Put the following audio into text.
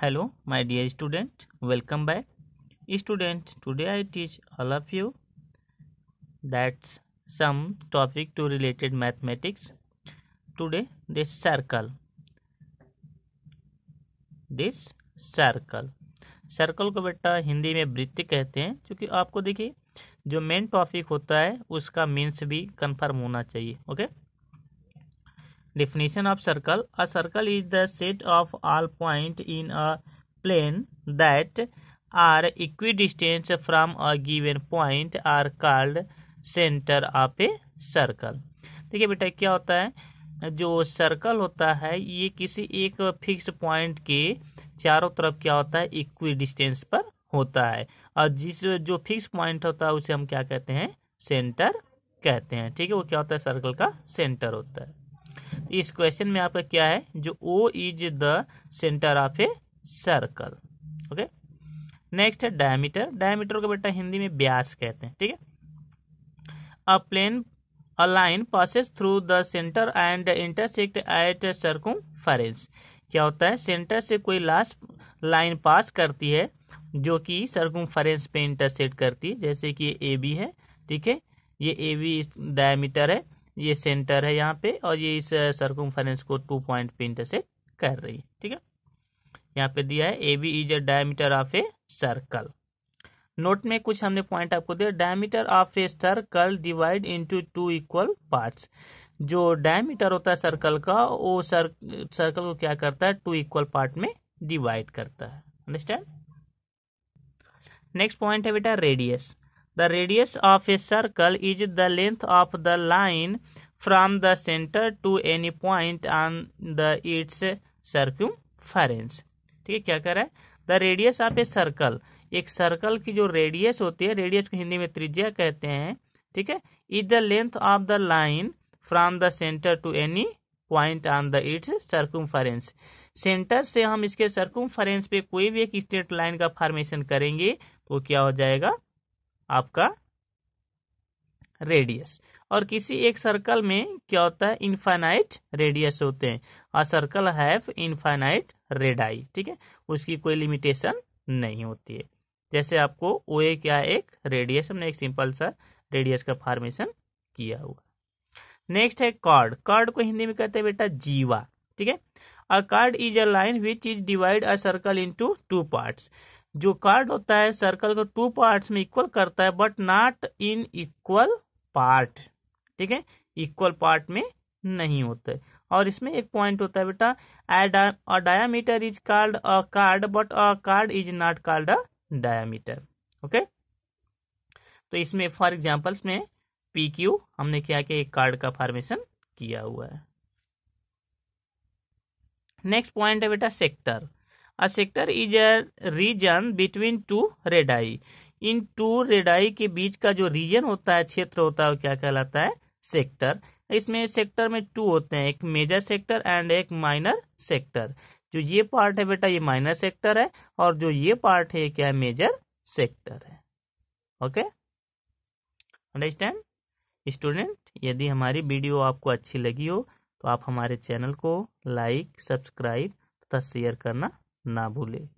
hello my dear student welcome back student today i teach all of you that's some topic to related mathematics today this circle this circle circle को बेटा हिंदी में वृत्ति कहते हैं क्योंकि आपको देखिए जो मेन टॉपिक होता है उसका मीन्स भी कंफर्म होना चाहिए okay okay? definition of circle a circle is the set of all points in a plane that are equidistant from a given point are called center of a circle ठीक है बेटा क्या होता है जो सर्कल होता है ये किसी एक फिक्स पॉइंट के चारों तरफ क्या होता है इक्वी डिस्टेंस पर होता है और जिस जो फिक्स पॉइंट होता है उसे हम क्या कहते हैं सेंटर कहते हैं ठीक है वो क्या होता है सर्कल का सेंटर होता है इस क्वेश्चन में आपका क्या है जो O is the centre of a circle okay next है डायमीटर डायमीटर को बेटा हिंदी में ब्यास कहते हैं ठीक है a plane a line passes through the centre and intersect at circum क्या होता है सेंटर से कोई लास्ट लाइन पास करती है जो कि सर्कुम पे इंटरसेक्ट करती है जैसे कि ए बी है ठीक है ये ए बी डायमीटर है ये सेंटर है यहाँ पे और ये इस सरकुम को टू पॉइंट पे इंटरसेक्ट कर रही है ठीक है यहाँ पे दिया है A B is a diameter of a circle note में कुछ हमने पॉइंट आपको दिया diameter of a circle divide into two equal parts जो डायमीटर होता है सर्कल का वो सर, सर्कल को क्या करता है टू इक्वल पार्ट में डिवाइड करता है अंडरस्टैंड नेक्स्ट पॉइंट है बेटा radius radius of a circle is the length of the line from the centre to any any on the its its circumference ठीक है क्या कर रहा है the radius of a circle एक सर्कल की जो रेडियस होती है रेडियस को हिंदी में त्रिज्या कहते हैं ठीक है is the length of the line from the centre to any point on the its circumference centre से हम इसके फरेंस पे कोई भी एक स्ट्रेट लाइन का फॉर्मेशन करेंगे तो क्या हो जाएगा आपका रेडियस और किसी एक सर्कल में क्या होता है इनफाइनाइट रेडियस होते हैं और सर्कल हैव इनफाइनाइट रेडाई ठीक है उसकी कोई लिमिटेशन नहीं होती है जैसे आपको ओ ए क्या एक रेडियस हमने एक सिंपल सा रेडियस का फॉर्मेशन किया हुआ नेक्स्ट है कॉर्ड कॉर्ड को हिंदी में कहते हैं बेटा जीवा ठीक है a chord is a line which is divide a circle into two parts जो कार्ड होता है सर्कल को टू पार्ट्स में इक्वल करता है but not in equal part ठीक है इक्वल पार्ट में नहीं होता है और इसमें एक पॉइंट होता है बेटा a diameter is chord a chord but a chord is not chord a diameter okay तो इसमें फॉर एग्जाम्पल्स में पी क्यू हमने क्या किया एक कार्ड का फॉर्मेशन किया हुआ है नेक्स्ट पॉइंट है बेटा sector A sector is a region between two radii. इन टू रेडाई के बीच का जो रीजन होता है क्षेत्र होता है वो क्या कहलाता है सेक्टर इसमें सेक्टर में टू होते हैं एक मेजर सेक्टर एंड एक माइनर सेक्टर जो ये पार्ट है बेटा ये माइनर सेक्टर है और जो ये पार्ट है क्या है मेजर सेक्टर है ओके अंडरस्टैंड स्टूडेंट यदि हमारी वीडियो आपको अच्छी लगी हो तो आप हमारे चैनल को लाइक सब्सक्राइब तथा शेयर करना ना भूले